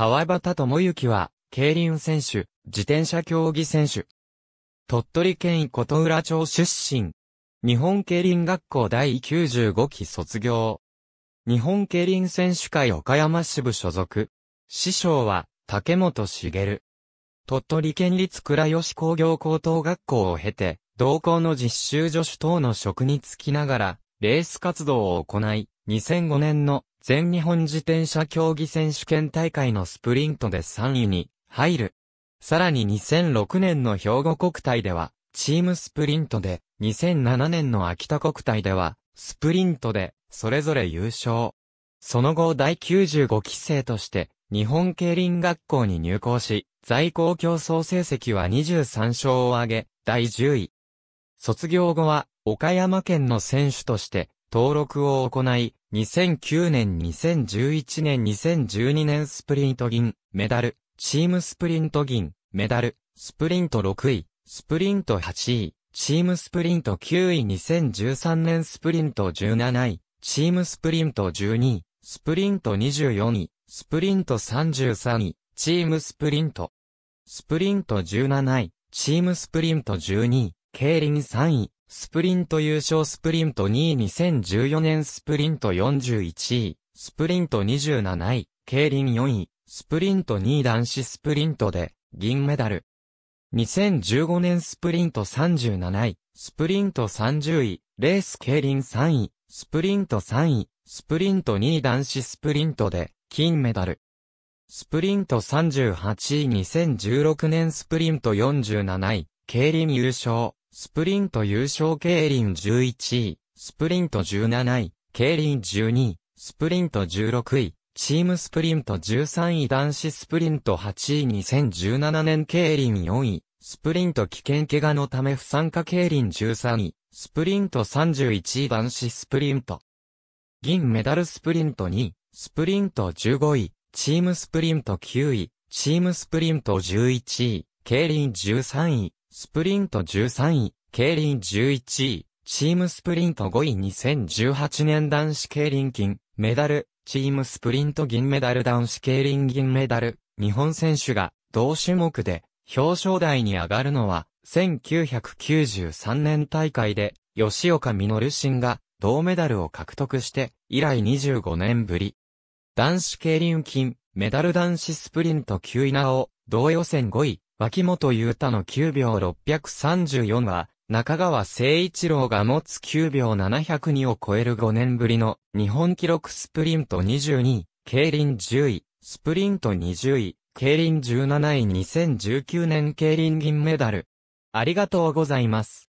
川端智之は、競輪選手、自転車競技選手。鳥取県琴浦町出身。日本競輪学校第95期卒業。日本競輪選手会岡山支部所属。師匠は、竹本茂。鳥取県立倉吉工業高等学校を経て、同校の実習助手等の職に就きながら、レース活動を行い、2005年の全日本自転車競技選手権大会のスプリントで3位に入る。さらに2006年の兵庫国体では、チームスプリントで、2007年の秋田国体では、スプリントで、それぞれ優勝。その後第95期生として、日本競輪学校に入校し、在校競争成績は23勝を挙げ、第10位。卒業後は、岡山県の選手として、登録を行い、2009年、2011年、2012年スプリント銀、メダル、チームスプリント銀、メダル、スプリント6位、スプリント8位、チームスプリント9位、2013年スプリント17位、チームスプリント12位、スプリント24位、スプリント33位、チームスプリント。スプリント17位、チームスプリント12位、競輪3位、スプリント優勝スプリント2位2014年スプリント41位、スプリント27位、競輪4位、スプリント2位男子スプリントで、銀メダル。2015年スプリント37位、スプリント30位、レース競輪3位、スプリント3位、スプリント2位男子スプリントで、金メダル。スプリント38位2016年スプリント47位、競輪優勝。スプリント優勝競輪11位、スプリント17位、競輪12位、スプリント16位、チームスプリント13位男子スプリント8位2017年競輪4位、スプリント危険怪我のため不参加競輪13位、スプリント31位男子スプリント。銀メダルスプリント2位、スプリント15位、チームスプリント9位、チームスプリント11位、競輪13位、スプリント13位、競輪11位、チームスプリント5位2018年男子競輪金、メダル、チームスプリント銀メダル男子競輪銀メダル、日本選手が同種目で表彰台に上がるのは1993年大会で吉岡実新が銅メダルを獲得して以来25年ぶり。男子競輪金、メダル男子スプリント9位なお、同予選5位、脇本優太の9秒634は、中川誠一郎が持つ9秒702を超える5年ぶりの日本記録スプリント22位、競輪10位、スプリント20位、競輪17位2019年競輪銀メダル。ありがとうございます。